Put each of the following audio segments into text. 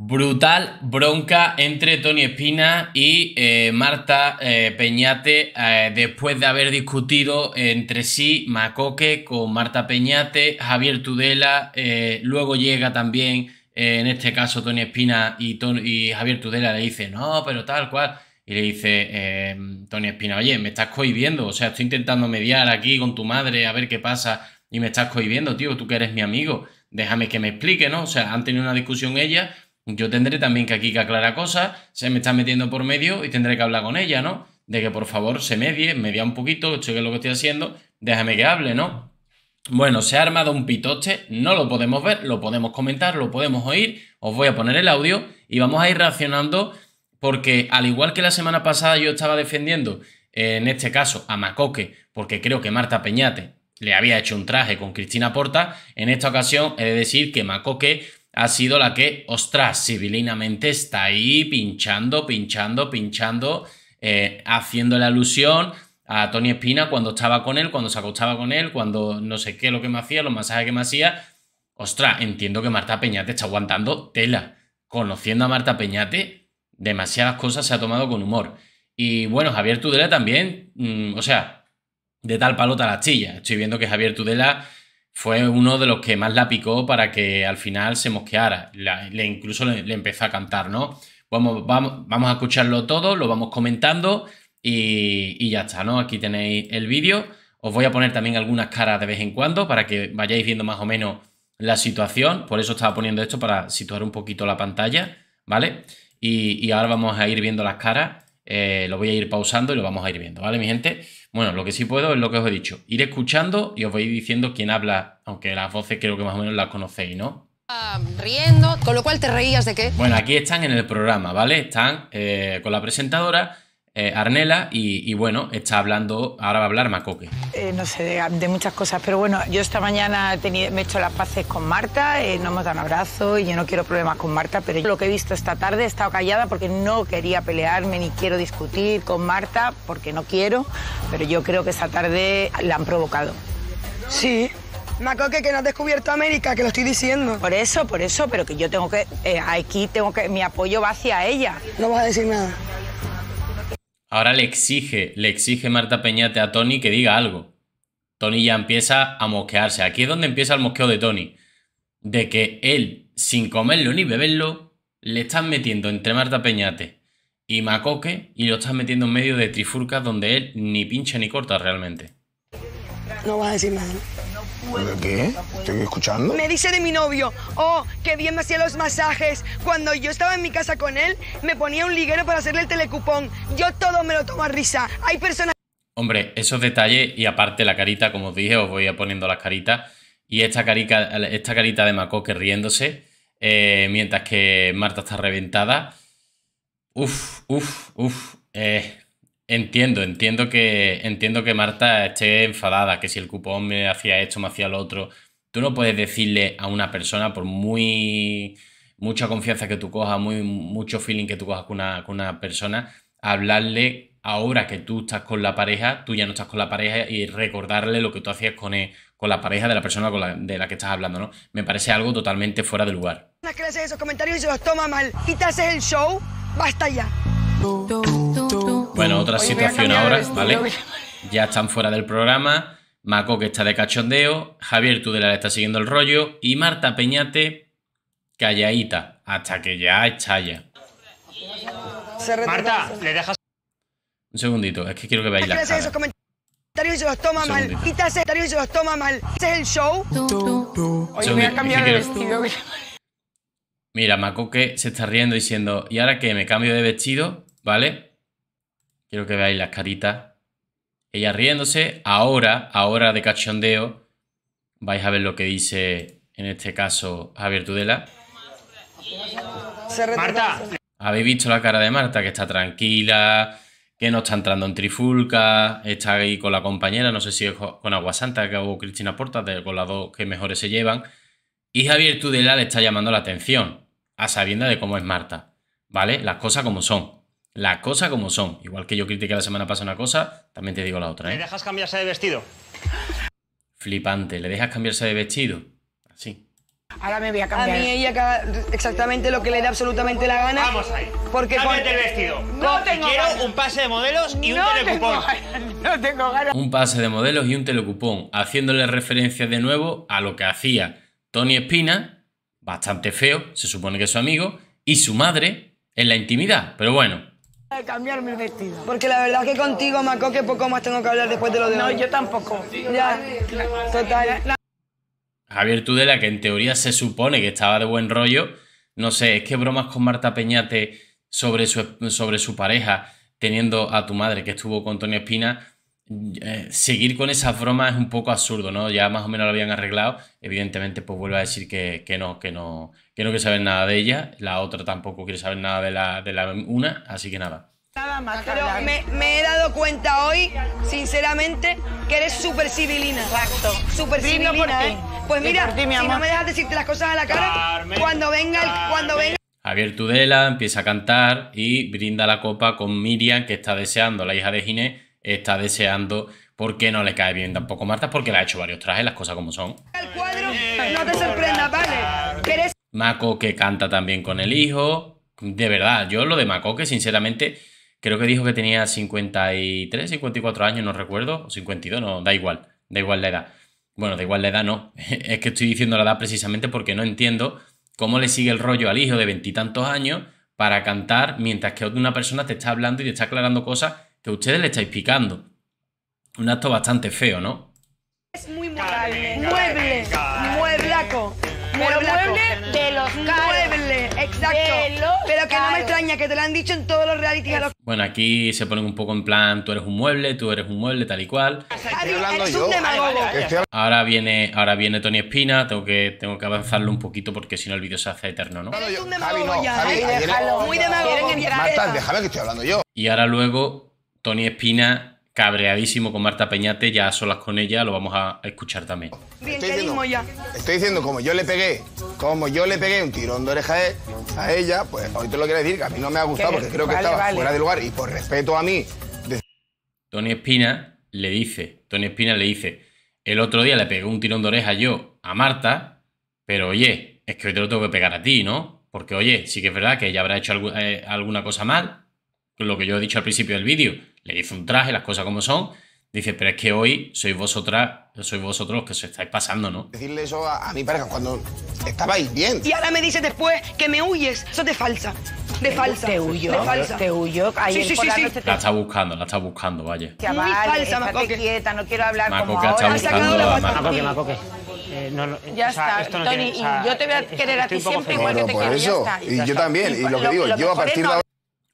Brutal bronca entre Tony Espina y eh, Marta eh, Peñate eh, después de haber discutido entre sí Macoque con Marta Peñate, Javier Tudela, luego llega también en este caso Tony Espina y, y, Javier Tudela le dice, no, pero tal cual, y le dice em, Tony Espina, oye, me estás cohibiendo, o sea, estoy intentando mediar aquí con tu madre a ver qué pasa y me estás cohibiendo, tío, tú que eres mi amigo, déjame que me explique, ¿no? O sea, han tenido una discusión ella yo tendré también que aquí que aclarar cosas, se me está metiendo por medio y tendré que hablar con ella, ¿no? De que por favor se medie, media un poquito, esto que es lo que estoy haciendo, déjame que hable, ¿no? Bueno, se ha armado un pitoche, no lo podemos ver, lo podemos comentar, lo podemos oír, os voy a poner el audio y vamos a ir reaccionando porque al igual que la semana pasada yo estaba defendiendo, eh, en este caso, a Macoque, porque creo que Marta Peñate le había hecho un traje con Cristina Porta, en esta ocasión he de decir que Macoque ha sido la que, ostras, civilinamente está ahí pinchando, pinchando, pinchando, eh, haciendo la alusión a Tony Espina cuando estaba con él, cuando se acostaba con él, cuando no sé qué lo que me hacía, los masajes que me hacía. Ostras, entiendo que Marta Peñate está aguantando tela. Conociendo a Marta Peñate, demasiadas cosas se ha tomado con humor. Y bueno, Javier Tudela también, mm, o sea, de tal palota a la astilla. Estoy viendo que Javier Tudela fue uno de los que más la picó para que al final se mosqueara. le, incluso le, empezó a cantar, ¿no? Vamos, vamos, a escucharlo todo, lo vamos comentando y, ya está, ¿no? Aquí tenéis el vídeo. Os voy a poner también algunas caras de vez en cuando para que vayáis viendo más o menos la situación. Por eso estaba poniendo esto para situar un poquito la pantalla, ¿vale? Y, ahora vamos a ir viendo las caras. Eh, lo voy a ir pausando y lo vamos a ir viendo, ¿vale, mi gente? Bueno, lo que sí puedo es lo que os he dicho. Ir escuchando y os voy diciendo quién habla, aunque las voces creo que más o menos las conocéis, ¿no? Ah, riendo, con lo cual te reías de qué. Bueno, aquí están en el programa, ¿vale? Están eh, con la presentadora eh, Arnela y, bueno, está hablando, ahora va a hablar Macoque. Eh, no sé, de, muchas cosas, pero bueno, yo esta mañana me he hecho las paces con Marta, eh, no me dan un abrazo y yo no quiero problemas con Marta, pero yo lo que he visto esta tarde he estado callada porque no quería pelearme ni quiero discutir con Marta porque no quiero, pero yo creo que esta tarde la han provocado. Sí, Macoque, que no has descubierto América, que lo estoy diciendo. Por eso, por eso, pero que yo tengo que. aquí tengo que. Mi apoyo va hacia ella. No vas a decir nada. Ahora le exige, le exige Marta Peñate a Tony que diga algo. Tony ya empieza a mosquearse. Aquí es donde empieza el mosqueo de Tony. De que él, sin comerlo ni beberlo, le están metiendo entre Marta Peñate y Macoque y lo están metiendo en medio de trifurcas donde él ni pincha ni corta realmente. No vas a decir nada. ¿Qué? ¿Estoy escuchando? Me dice de mi novio, oh, qué bien me hacía los masajes. Cuando yo estaba en mi casa con él, me ponía un liguero para hacerle el telecupón. Yo todo me lo tomo a risa. Hay personas... Hombre, esos detalles y aparte la carita, como os dije, os voy a poniendo las caritas. Y esta, carita esta carita de Macoque riéndose, eh, mientras que Marta está reventada. Uf, uf, uf. Eh, Entiendo, entiendo que, entiendo que Marta esté enfadada, que si el cupón me hacía esto, me hacía lo otro. Tú no puedes decirle a una persona, por muy mucha confianza que tú cojas, muy, mucho feeling que tú cojas con una, persona, hablarle ahora que tú estás con la pareja, tú ya no estás con la pareja y recordarle lo que tú hacías con, e, la pareja de la persona de la que estás hablando, ¿no? Me parece algo totalmente fuera de lugar. que le haces esos comentarios y se los toma mal y te haces el show, basta ya. Bueno, otra situación ahora, ¿vale? Ya están fuera del programa. Maco que está de cachondeo, Javier Tudela le está siguiendo el rollo y Marta Peñate calladita hasta que ya estalla. Marta, le dejas un segundito, es que quiero que veáis la cara. y se los toma mal. ese y se los toma mal. es el show. Oye, voy a cambiar de vestido. Mira, Maco que se está riendo diciendo, ¿y ahora qué? ¿Me cambio de vestido? ¿vale? Quiero que veáis las caritas. Ella riéndose. Ahora, ahora de cachondeo, vais a ver lo que dice en este caso Javier Tudela. Marta. Habéis visto la cara de Marta, que está tranquila, que no está entrando en trifulca, está ahí con la compañera, no sé si es con Aguasanta que o Cristina Porta, con las dos que mejores se llevan. Y Javier Tudela le está llamando la atención, a sabiendas de cómo es Marta, ¿vale? Las cosas como son las cosas como son. Igual que yo critiqué la semana pasada una cosa, también te digo la otra. ¿Le ¿eh? dejas cambiarse de vestido? Flipante, ¿le dejas cambiarse de vestido? Sí. Ahora me voy a cambiar. A mí ella exactamente lo que le da absolutamente la gana. Vamos ahí. Porque el vestido. No tengo Quiero un pase de modelos y un telecupón. no tengo ganas. Un pase de modelos y un telecupón, haciéndole referencia de nuevo a lo que hacía Tony Espina, bastante feo, se supone que es su amigo, y su madre en la intimidad. Pero bueno, Cambiar mi vestido. Porque la verdad es que contigo, Maco, que poco más tengo que hablar después de lo de No, yo tampoco. Ya, total. Javier Tudela, que en teoría se supone que estaba de buen rollo, no sé, es que bromas con Marta Peñate sobre su, sobre su pareja, teniendo a tu madre que estuvo con Tony Espina, eh, seguir con esa broma es un poco absurdo, ¿no? Ya más o menos lo habían arreglado. Evidentemente, pues vuelve a decir que, que no, que no, que no quiere saber nada de ella. La otra tampoco quiere saber nada de la, de la una, así que nada. Nada más. Pero me, he dado cuenta hoy, sinceramente, que eres súper civilina. Exacto. Súper civilina. ¿eh? Pues mira, si no me dejas decirte las cosas a la cara, cuando venga, el, cuando venga. Javier Tudela empieza a cantar y brinda la copa con Miriam, que está deseando, la hija de Gine está deseando porque no le cae bien tampoco Marta, porque le ha hecho varios trajes, las cosas como son. El cuadro, no te ¿vale? Mako que canta también con el hijo. De verdad, yo lo de Mako que sinceramente creo que dijo que tenía 53, 54 años, no recuerdo, 52, no, da igual, da igual la edad. Bueno, da igual la edad no, es que estoy diciendo la edad precisamente porque no entiendo cómo le sigue el rollo al hijo de veintitantos años para cantar mientras que una persona te está hablando y te está aclarando cosas que ustedes le estáis picando. Un acto bastante feo, ¿no? Es muy mueble. Muebles. Mueblaco. Mueblaco. Muebles de los caros. Muebles, exacto. Pero que no me extraña, que te lo han dicho en todos los realities. A los... Bueno, aquí se ponen un poco en plan, tú eres un mueble, tú eres un mueble, tal y cual. Estoy hablando yo. Ahora viene, ahora viene Tony Espina, tengo que, tengo que avanzarlo un poquito porque si no el vídeo se hace eterno, ¿no? Javi, no, Javi, Muy demagogo. Marta, déjame que estoy hablando yo. Y ahora luego Tony Espina, cabreadísimo con Marta Peñate, ya a solas con ella, lo vamos a escuchar también. estoy, diciendo, estoy diciendo, como yo le pegué, como yo le pegué un tirón de oreja a ella, pues hoy te lo quiero decir, que a mí no me ha gustado porque creo que estaba fuera de lugar y por respeto a mí. Tony Espina le dice, Tony Espina le dice, el otro día le pegué un tirón de oreja yo a Marta, pero oye, es que hoy te lo tengo que pegar a ti, ¿no? Porque oye, sí que es verdad que ella habrá hecho eh, alguna cosa mal, lo que yo he dicho al principio del vídeo, le dice un traje, las cosas como son. Dice, pero es que hoy sois vosotras, sois vosotros los que os estáis pasando, ¿no? Decirle eso a, mi pareja cuando estabais bien. Y ahora me dices después que me huyes. Eso es de falsa. De falsa. Te huyo. De Te huyo. sí, sí, la, sí, la está buscando, la está buscando, vaya. Muy falsa, Macoque. quieta, no quiero hablar como ahora. Eh, ya está, Tony, yo te voy a eh, querer a ti siempre igual que te quiero. Y yo también, y lo que digo, yo a partir de ahora...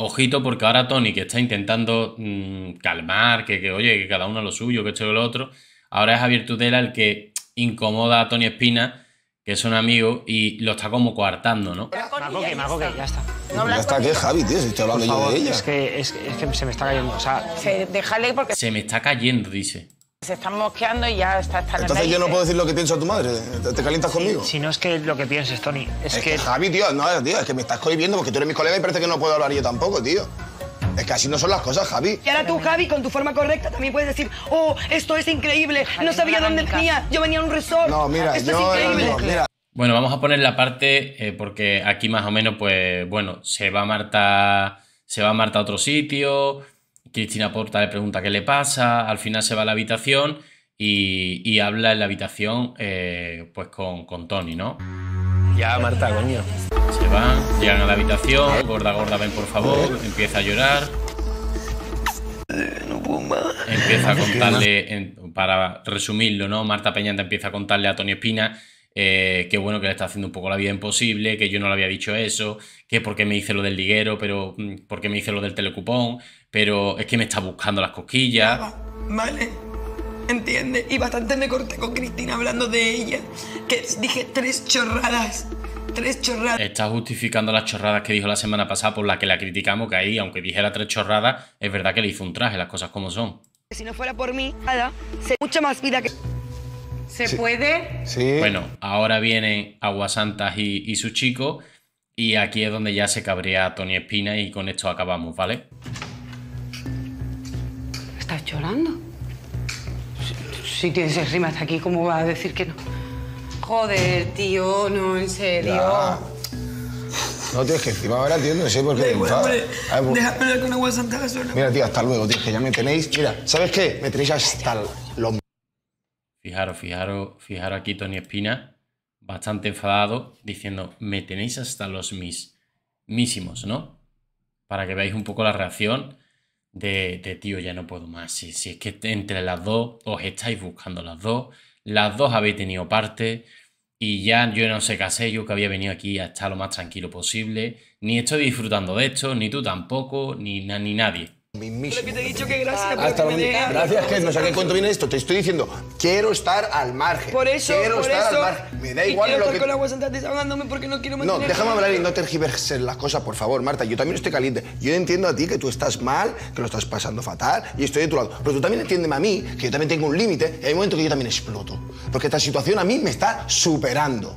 Ojito, porque ahora Tony, que está intentando mm, calmar, que, que, oye, que cada uno lo suyo, que esto y lo otro, ahora es Javier Tudela el que incomoda a Tony Espina, que es un amigo, y lo está como coartando, ¿no? Mago que, mago que, ya está. ya está aquí Javi, tío, si estoy yo de ella. Es que, es, que se me está cayendo, o sea... Se, déjale porque... Se me está cayendo, dice se están mosqueando y ya está... Entonces yo no puedo decir lo que pienso a tu madre. ¿Te, calientas conmigo? Si no es que lo que pienses, Tony. Es, que... Javi, tío, no, tío, es que me estás cohibiendo porque tú eres mi colega y parece que no puedo hablar yo tampoco, tío. Es que así no son las cosas, Javi. Y ahora tú, Javi, con tu forma correcta también puedes decir, oh, esto es increíble, no sabía dónde venía, yo venía a un resort. No, mira, esto yo, es increíble. Bueno, vamos a poner la parte, eh, porque aquí más o menos, pues, bueno, se va Marta, se va Marta a otro sitio, Cristina Porta le pregunta qué le pasa, al final se va a la habitación y, y habla en la habitación eh, pues con, con, Tony, ¿no? Ya, Marta, coño. Se van, llegan a la habitación, gorda, gorda, ven por favor, empieza a llorar. No Empieza a contarle, para resumirlo, ¿no? Marta Peñanta empieza a contarle a Tony Espina eh, que bueno que le está haciendo un poco la vida imposible, que yo no le había dicho eso, que porque me hice lo del liguero, pero mm, porque me hice lo del telecupón, pero es que me está buscando las cosquillas. Vale, entiende. Y bastante me corté con Cristina hablando de ella, que dije tres chorradas. Tres chorradas. Está justificando las chorradas que dijo la semana pasada por la que la criticamos, que ahí, aunque dijera tres chorradas, es verdad que le hizo un traje, las cosas como son. Si no fuera por mí, nada, sé mucho más vida que... ¿Se puede? Sí. Bueno, ahora vienen Aguasantas y, y su chico. Y aquí es donde ya se cabrea Tony Espina y con esto acabamos, ¿vale? ¿Estás llorando? Si, tienes el rima hasta aquí, ¿cómo vas a decir que no? Joder, tío, no, en serio. No, tío, es que encima ahora, tío, no sé por qué te enfadas. Ah, pues. Déjame con agua santa sola. Mira, tío, hasta luego, tío, que ya me tenéis... Mira, ¿sabes qué? Me tenéis hasta... Fijaros, fijaros, fijaros aquí Tony Espina, bastante enfadado, diciendo, me tenéis hasta los mis ¿no? Para que veáis un poco la reacción de, tío, ya no puedo más. Si, es que entre las dos os estáis buscando las dos, las dos habéis tenido parte. Y ya yo no sé qué sé yo que había venido aquí a estar lo más tranquilo posible. Ni estoy disfrutando de esto, ni tú tampoco, ni, ni nadie. Pero Que te he dicho que gracias por que Gracias, que no sé qué cuánto viene esto. Te estoy diciendo, quiero estar al margen. Por eso, quiero estar al margen. Me da igual lo que. no quiero No, déjame hablar y no tergiverses las cosas, por favor, Marta. Yo también estoy caliente. Yo entiendo a ti que tú estás mal, que lo estás pasando fatal y estoy de tu lado. Pero tú también entiéndeme a mí que yo también tengo un límite y hay momento que yo también exploto. Porque esta situación a mí me está superando.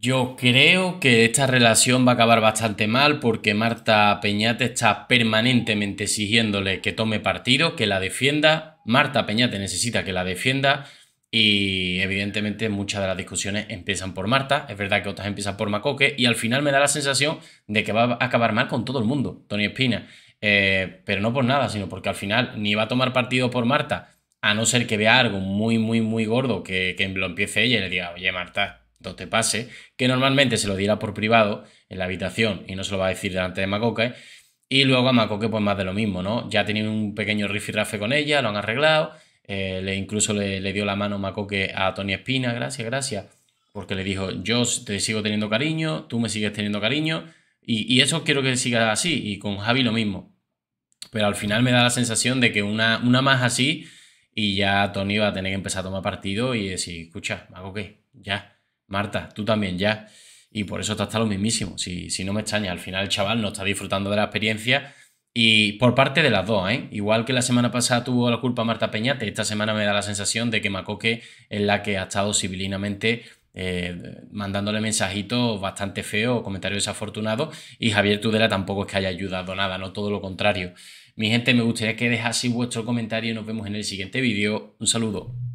Yo creo que esta relación va a acabar bastante mal porque Marta Peñate está permanentemente exigiéndole que tome partido, que la defienda. Marta Peñate necesita que la defienda y evidentemente muchas de las discusiones empiezan por Marta, es verdad que otras empiezan por Macoque y al final me da la sensación de que va a acabar mal con todo el mundo, Tony Espina. Eh, pero no por nada, sino porque al final ni va a tomar partido por Marta, a no ser que vea algo muy, muy, muy gordo que, que lo empiece ella y le diga, oye Marta, te pase, que normalmente se lo dirá por privado en la habitación y no se lo va a decir delante de Makoke. Y luego a Makoke, pues más de lo mismo, ¿no? Ya ha tenido un pequeño rifirrafe con ella, lo han arreglado. Eh, le, incluso le, dio la mano Macoque a Tony Espina, gracias, gracias. Porque le dijo, yo te sigo teniendo cariño, tú me sigues teniendo cariño. Y, eso quiero que siga así. Y con Javi lo mismo. Pero al final me da la sensación de que una, una más así y ya Tony va a tener que empezar a tomar partido y decir, escucha, Makoke, ya Marta, tú también ya. Y por eso está está lo mismísimo, si, si no me extraña. Al final el chaval no está disfrutando de la experiencia y por parte de las dos, ¿eh? Igual que la semana pasada tuvo la culpa Marta Peñate, esta semana me da la sensación de que Macoque es la que ha estado civilinamente eh, mandándole mensajitos bastante feos, comentarios desafortunados, y Javier Tudela tampoco es que haya ayudado nada, no todo lo contrario. Mi gente, me gustaría que dejaseis vuestro comentario y nos vemos en el siguiente vídeo. Un saludo.